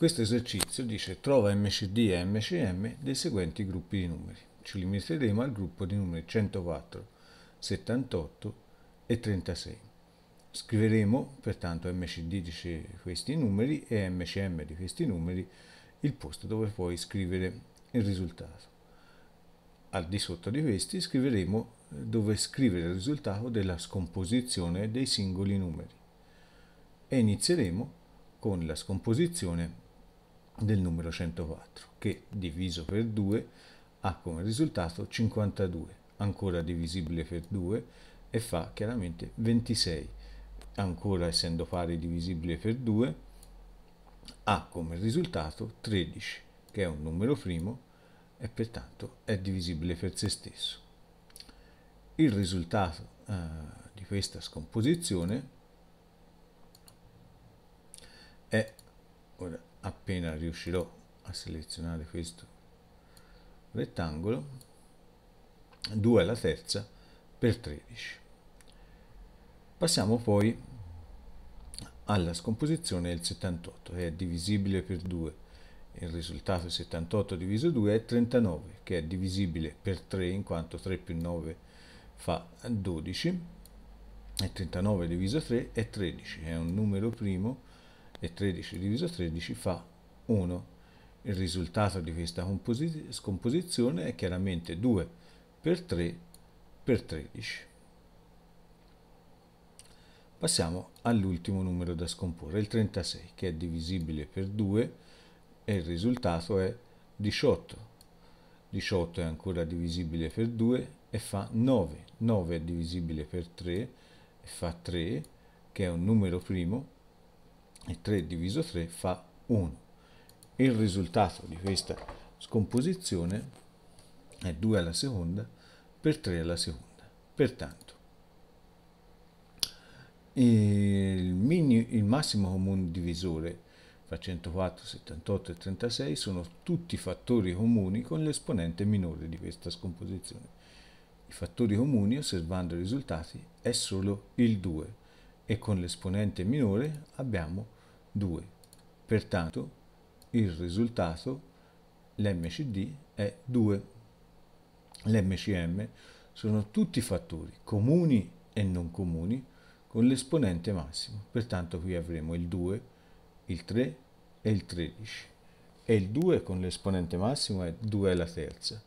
Questo esercizio dice trova MCD e MCM dei seguenti gruppi di numeri. Ci limiteremo al gruppo di numeri 104, 78 e 36. Scriveremo pertanto MCD di questi numeri e MCM di questi numeri il posto dove puoi scrivere il risultato. Al di sotto di questi scriveremo eh, dove scrivere il risultato della scomposizione dei singoli numeri e inizieremo con la scomposizione del numero 104 che diviso per 2 ha come risultato 52 ancora divisibile per 2 e fa chiaramente 26 ancora essendo pari divisibile per 2 ha come risultato 13 che è un numero primo e pertanto è divisibile per se stesso il risultato eh, di questa scomposizione è ora appena riuscirò a selezionare questo rettangolo 2 alla terza per 13 passiamo poi alla scomposizione del 78 è divisibile per 2 il risultato è 78 diviso 2 è 39 che è divisibile per 3 in quanto 3 più 9 fa 12 e 39 diviso 3 è 13 è un numero primo e 13 diviso 13 fa 1. Il risultato di questa scomposizione è chiaramente 2 per 3 per 13. Passiamo all'ultimo numero da scomporre, il 36, che è divisibile per 2 e il risultato è 18. 18 è ancora divisibile per 2 e fa 9. 9 è divisibile per 3 e fa 3, che è un numero primo, e 3 diviso 3 fa 1. Il risultato di questa scomposizione è 2 alla seconda per 3 alla seconda. Pertanto, il, mini, il massimo comune divisore fra 104, 78 e 36 sono tutti fattori comuni con l'esponente minore di questa scomposizione. I fattori comuni, osservando i risultati, è solo il 2 e con l'esponente minore abbiamo 2. Pertanto il risultato, l'MCD, è 2. L'MCM sono tutti fattori comuni e non comuni con l'esponente massimo. Pertanto qui avremo il 2, il 3 e il 13. E il 2 con l'esponente massimo è 2 alla terza.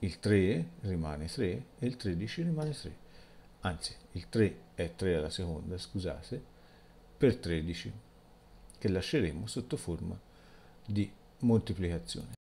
Il 3 rimane 3 e il 13 rimane 3. Anzi, il 3 è 3 alla seconda, scusate, per 13 che lasceremo sotto forma di moltiplicazione.